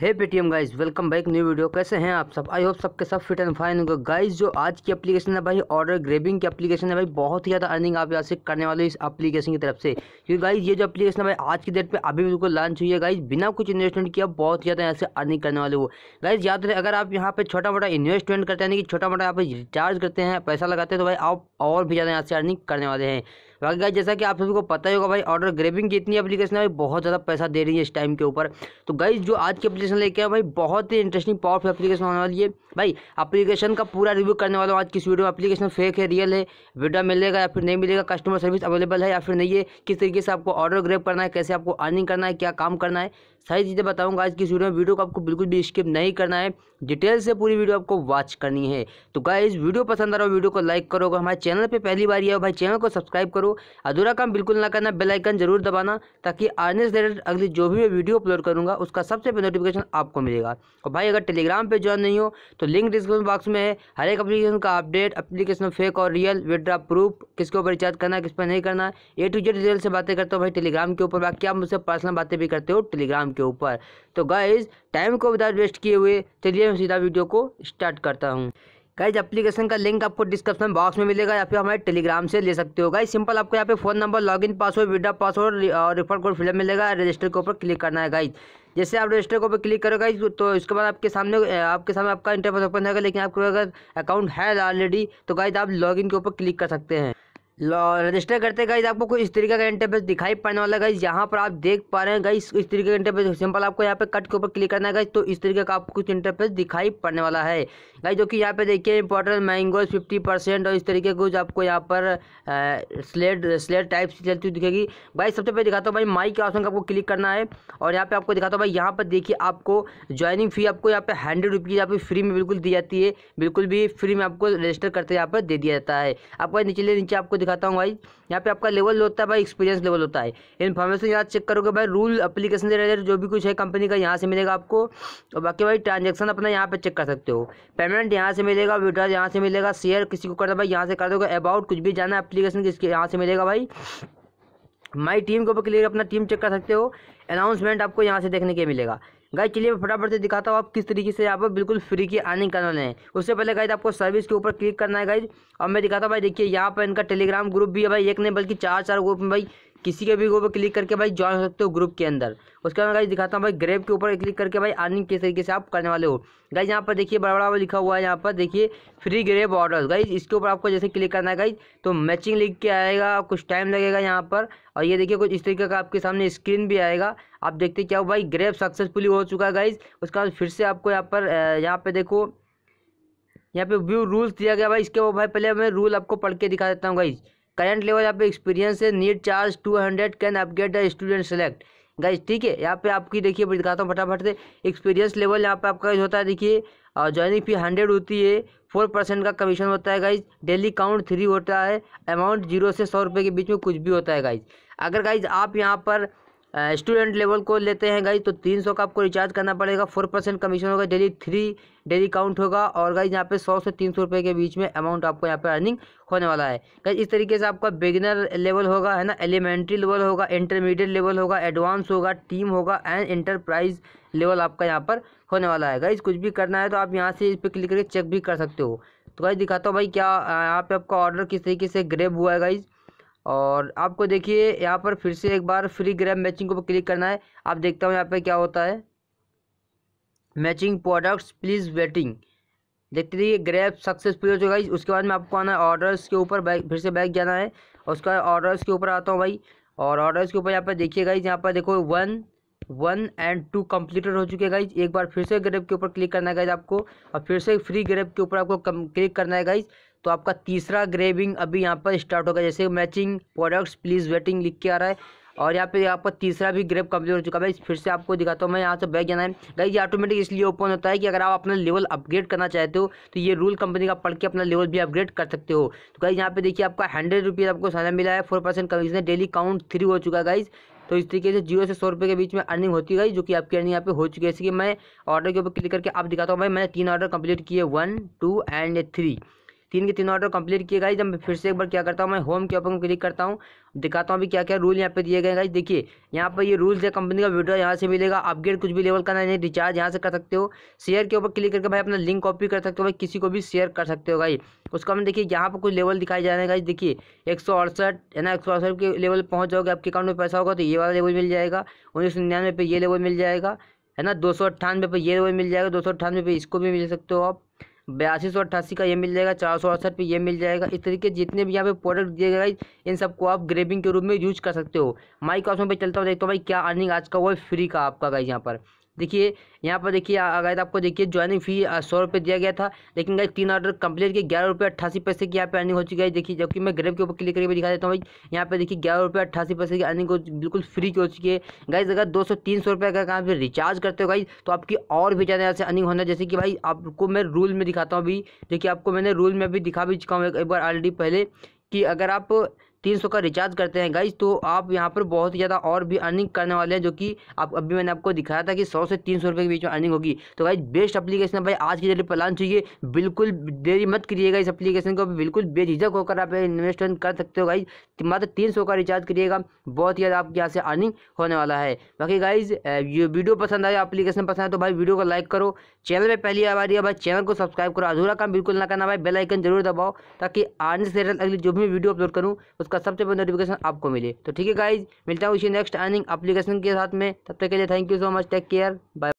हे Paytm guys welcome back new video कैसे हैं आप सब आई होप सबके सब फिट एंड फाइन होंगे गाइस जो आज की एप्लीकेशन है भाई ऑर्डर ग्रेबिंग की एप्लीकेशन है भाई बहुत ही ज़्यादा अर्निंग आप यहाँ से करने वाले इस एप्लीकेशन की तरफ से क्योंकि गाइस ये जो एप्लीकेशन है भाई आज की डेट पे अभी बिल्कुल लॉन्च हुई है गाइज बिना कुछ इन्वेस्टमेंट किया बहुत ज़्यादा यहाँ से अर्निंग करने वाले हो गाइज याद रहे अगर आप यहाँ पर छोटा मोटा इन्वेस्टमेंट करते हैं यानी कि छोटा मोटा यहाँ पर रिचार्ज करते हैं पैसा लगाते हैं तो भाई आप और भी ज़्यादा यहाँ से अर्निंग करने वाले हैं बाकी तो गाइज जैसा कि आप सभी को पता ही होगा भाई ऑर्डर ग्रेबिंग की इतनी एप्लीकेशन है भाई बहुत ज़्यादा पैसा दे रही है इस टाइम के ऊपर तो गाइज जो आज की एप्लीकेशन लेके आए भाई बहुत ही इंटरेस्टिंग पावरफुल एप्लीकेशन होने वाली है भाई एप्लीकेशन का पूरा रिव्यू करने वाला हूँ आज किस वीडियो में एप्लीकेशन फेक है रियल है वीडियो मिलेगा या फिर नहीं मिलेगा कस्टमर सर्विस अवेलेबल है या फिर नहीं है किस तरीके से आपको ऑर्डर ग्रेप करना है कैसे आपको अर्निंग करना है क्या काम करना है सारी चीज़ें बताऊंगा आज की वीडियो में वीडियो को आपको बिल्कुल भी स्किप नहीं करना है डिटेल से पूरी वीडियो आपको वॉच करनी है तो गाइज वीडियो पसंद आ रहा हो वीडियो को लाइक करो अगर हमारे चैनल पर पहली बार ये हो भाई चैनल को सब्सक्राइब करो अधूरा काम बिल्कुल ना करना बेल आइकन जरूर दबाना ताकि आने से रिलेटेड अगली जो भी मैं वीडियो अपलोड करूँगा उसका सबसे पहले नोटिफिकेशन आपको मिलेगा और भाई अगर टेलीग्राम पर ज्वाइन नहीं हो तो लिंक डिस्क्रिप्शन बॉक्स में है हर एक अपलीकेशन का अपडेट अपलीकेशन फेक और रियल विड्रा प्रूफ किसके ऊपर रिचार्ज करना किस पर नहीं करना ए टू जेड डिटेल से बातें करते हो भाई टेलीग्राम के ऊपर बाकी आप मुझसे पर्सनल बातें भी करते हो टेलीग्राम के ऊपर तो गाइज टाइम को विदाउट वेस्ट किए हुए चलिए मैं सीधा वीडियो को स्टार्ट करता हूँ गाइज एप्लीकेशन का लिंक आपको डिस्क्रिप्शन बॉक्स में मिलेगा या फिर हमारे टेलीग्राम से ले सकते हो गाइज सिंपल आपको यहाँ पे phone number login password withdraw password और रिफर कोड फिलअप मिलेगा रजिस्टर के ऊपर क्लिक करना है गाइज जैसे आप रजिस्टर के ऊपर क्लिक करोगे तो, तो इसके बाद आपके सामने uh, आपके सामने आपका इंटरफेस ओपन रहेगा लेकिन आपके अगर अकाउंट है ऑलरेडी तो गाइज आप लॉग के ऊपर क्लिक कर सकते हैं रजिस्टर करते गाइज आपको कुछ इस तरीके का इंटरफेस दिखाई पड़ने वाला गाइज यहाँ पर आप देख पा रहे हैं गई इस तरीके का इंटरफेस सिंपल आपको यहाँ पे कट के ऊपर क्लिक करना है गाइज तो इस तरीके का आपको कुछ इंटरफेस दिखाई पड़ने वाला है गाइज जो कि यहाँ पे देखिए इंपॉर्टेंट मैंगोज फिफ्टी परसेंट और इस तरीके का कुछ आपको यहाँ पर स्लेट स्लेट टाइप से चलती दिखेगी भाई सबसे पहले दिखाता हूँ भाई माई के ऑप्शन का आपको क्लिक करना है और यहाँ पे आपको दिखाता हूँ भाई यहाँ पर देखिए आपको ज्वाइनिंग फी आपको यहाँ पे हंड्रेड रुपीज़ यहाँ फ्री में बिल्कुल दी जाती है बिल्कुल भी फ्री में आपको रजिस्टर करते यहाँ पर दे दिया जाता है आपको नीचे नीचे आपको दिखाता हूँ भाई यहाँ पे आपका लेवल होता है भाई एक्सपीरियंस लेवल होता है इन्फॉर्मेशन यहाँ चेक करोगे भाई रूल अपलीकेशन से रिलेटेड जो भी कुछ है कंपनी का यहाँ से मिलेगा आपको और बाकी भाई ट्रांजेक्शन अपना यहाँ पर चेक कर सकते हो पेमेंट यहाँ से मिलेगा विड्रॉल यहाँ से मिलेगा शेयर किसी को करना भाई यहाँ से कर दोगे अबाउट कुछ भी जाना अपलीकेशन किसके यहाँ से मिलेगा भाई माई टीम के ऊपर क्लियर अपना टीम चेक कर सकते हो अनाउंसमेंट आपको यहाँ से देखने के मिलेगा गाइज चलिए मैं फटाफट से दिखाता हूँ आप किस तरीके से यहाँ पर बिल्कुल फ्री की अर्निंग करना है उससे पहले गाइज आपको सर्विस के ऊपर क्लिक करना है गाइज और मैं दिखाता हूँ भाई देखिए यहाँ पर इनका टेलीग्राम ग्रुप भी है भाई एक नहीं बल्कि चार चार ग्रुप में भाई किसी के भी ग्रुप पर क्लिक करके भाई ज्वाइन हो सकते हो ग्रुप के अंदर उसके बाद गाइज दिखाता हूँ भाई ग्रेप के ऊपर क्लिक करके भाई अर्निंग किस तरीके से आप करने वाले हो गाइज यहाँ पर देखिए बड़ा बड़ा लिखा हुआ है यहाँ पर देखिए फ्री ग्रेप ऑर्डर गाइज इसके ऊपर आपको जैसे क्लिक करना है गाइज तो मैचिंग लिख के आएगा कुछ टाइम लगेगा यहाँ पर और ये देखिए कुछ इस तरीके का आपके सामने स्क्रीन भी आएगा आप देखते क्या हो भाई ग्रेप सक्सेसफुली हो चुका है गाइज उसके बाद फिर से आपको यहाँ पर यहाँ पर देखो यहाँ पे व्यू रूल्स दिया गया भाई इसके वो भाई पहले मैं रूल आपको पढ़ के दिखा देता हूँ गाइज़ करंट लेवल यहाँ पे एक्सपीरियंस है charge to 200 can upgrade the student select guys ठीक है यहाँ पे आपकी देखिए दिखाता हूँ फटाफट से एक्सपीरियंस लेवल यहाँ पे आपका होता है देखिए और ज्वाइनिंग फी हंड्रेड होती है फोर परसेंट का कमीशन होता है गाइज डेली काउंट थ्री होता है अमाउंट जीरो से सौ रुपये के बीच में कुछ भी होता है गाइज अगर गाइज आप यहाँ पर स्टूडेंट लेवल को लेते हैं गाई तो तीन सौ का आपको रिचार्ज करना पड़ेगा फोर परसेंट कमीशन होगा डेली थ्री डेली काउंट होगा और गाई यहाँ पे सौ से तीन सौ रुपये के बीच में अमाउंट आपको यहाँ पे अर्निंग होने वाला है गाई इस तरीके से आपका बिगिनर लेवल होगा है ना एलिमेंट्री लेवल होगा इंटरमीडिएट लेवल होगा एडवांस होगा टीम होगा एंड इंटरप्राइज लेवल आपका यहाँ पर होने वाला है गाइज कुछ भी करना है तो आप यहाँ से इस पर क्लिक करके चेक भी कर सकते हो तो गाइज दिखाता हूँ भाई क्या यहाँ पे आपका ऑर्डर किस तरीके से ग्रेब हुआ है गाइज़ और आपको देखिए यहाँ पर फिर से एक बार फ्री ग्रैप मैचिंग को क्लिक करना है आप देखता हूँ यहाँ पर क्या होता है मैचिंग प्रोडक्ट्स प्लीज़ वेटिंग देखते रहिए ग्रैप सक्सेसफुल हो चुका है उसके बाद में आपको आना है ऑर्डर्स के ऊपर बैक फिर से बैक जाना है और बाद ऑर्डर्स के ऊपर आता हूँ भाई और ऑर्डर्स के ऊपर यहाँ पर देखिए गाइज यहाँ पर देखो one one and two completed हो चुके गाइज एक बार फिर से ग्रेप के ऊपर क्लिक करना है गाइज आपको और फिर से फ्री ग्रेप के ऊपर आपको क्लिक करना है गाइज तो आपका तीसरा ग्रेविंग अभी यहाँ पर स्टार्ट होगा जैसे मैचिंग प्रोडक्ट्स प्लीज़ वेटिंग लिख के आ रहा है और यहाँ पे आपका तीसरा भी ग्रेप कंप्लीट हो चुका है फिर से आपको दिखाता हूँ मैं यहाँ से बैग जाना है गाइस ये ऑटोमेटिक इसलिए ओपन होता है कि अगर आप अपना लेवल अपग्रेड करना चाहते हो तो ये रूल कंपनी का पढ़ के अपना लेवल भी अपग्रेड कर सकते हो तो गाइस यहाँ पे देखिए आपका हंड्रेड रुपीज़ आपको सजा मिला है four percent commission daily count three हो चुका है गाइज तो इस तरीके से जीरो से सौ रुपये के बीच में अर्निंग होती गई जो कि आपकी अर्निंग यहाँ पे हो चुकी है इसलिए मैं ऑर्डर के ऊपर क्लिक करके आप दिखाता हूँ भाई मैंने तीन ऑर्डर कंप्लीट किए वन टू एंड थ्री तीन के तीन ऑर्डर कंप्लीट किए गए जब मैं फिर से एक बार क्या करता हूँ मैं होम के ऊपर क्लिक करता हूँ दिखाता हूँ अभी क्या क्या रूल यहाँ पे दिए गए गाइज देखिए यहाँ पर ये रूल्स है कंपनी का वीडियो यहाँ से मिलेगा अपग्रेड कुछ भी लेवल करना नहीं रिचार्ज यहाँ से कर सकते हो शेयर के ऊपर क्लिक करके भाई अपना लिंक कॉपी कर सकते हो भाई किसी को भी शेयर कर सकते हो गाई उसका हम देखिए यहाँ पर कुछ लेवल दिखाई जा रहे हैं गाइज देखिए एक सौ अड़सठ है ना एक सौ अड़सठ के लेवल पहुँच जाओगे आपके अकाउंट में पैसा होगा तो ये वाला लेवल मिल जाएगा उन्नीस सौ निन्यानवे ये लेवल मिल जाएगा है ना दो सौ अट्ठानवे पर ये लेवल मिल जाएगा दो सौ अट्ठानवे पर इसको भी मिल सकते हो आप बयासी सौ अट्ठासी का ये मिल जाएगा चार सौ अड़सठ पर ये मिल जाएगा इस तरीके जितने भी यहाँ पे प्रोडक्ट दिए गए इन सबको आप ग्रेविंग के रूप में यूज कर सकते हो माइक ऑप्शन पे चलता हूँ देखता हूँ भाई क्या अर्निंग आज का वो फ्री का आपका गाइज यहाँ पर देखिए यहाँ पर देखिए अगर आपको देखिए ज्वाइनिंग फी सौ रुपये दिया गया था लेकिन गाइज तीन ऑर्डर कंप्लीट किया ग्यारह रुपये अट्ठासी पैसे की यहाँ पे अर्निंग हो चुकी है देखिए जबकि मैं ग्रेप के ऊपर क्लिक करके दिखा देता हूँ भाई यहाँ पे देखिए ग्यारह रुपये अट्ठासी पैसे की अर्निंग बिल्कुल फ्री की हो चुकी है गाइज अगर दो सौ तीन सौ रुपये का यहाँ पर रिचार्ज करते हो गाइज तो आपकी और भी ज़्यादा यहाँ से अर्निंग होना जैसे कि भाई आपको मैं रूल में दिखाता हूँ अभी देखिए आपको मैंने रूल में भी दिखा भी चुका हूँ एक बार ऑलरेडी पहले कि अगर आप तीन सौ का रिचार्ज करते हैं गाइज तो आप यहाँ पर बहुत ज़्यादा और भी अर्निंग करने वाले हैं जो कि आप अभी मैंने आपको दिखाया था कि सौ से तीन सौ के बीच में अर्निंग होगी तो गाइज बेस्ट अपलीकेशन भाई आज की डेट पर लॉन्च हुई है बिल्कुल देरी मत करिएगा इस अपलीकेशन को बिल्कुल बेझिझक होकर आप इन्वेस्टमेंट कर सकते हो गाइज मात्र तीन सौ का रिचार्ज करिएगा बहुत ज़्यादा आपके यहाँ से अर्निंग होने वाला है बाकी गाइज ये वीडियो पसंद आया अपलीकेशन पसंद आया तो भाई वीडियो को लाइक करो चैनल पर पहली बार है भाई चैनल को सब्सक्राइब करो अधूरा काम बिल्कुल ना करना भाई बेलाइकन जरूर दबाओ ताकि आने से अगली जो भी वीडियो अपलोड करूँ उसका उसका सबसे पहले नोटिफिकेशन आपको मिले तो ठीक है गाइज मिलता हूँ उसी नेक्स्ट अर्निंग एप्लीकेशन के साथ में तब तक के लिए thank you so much take care bye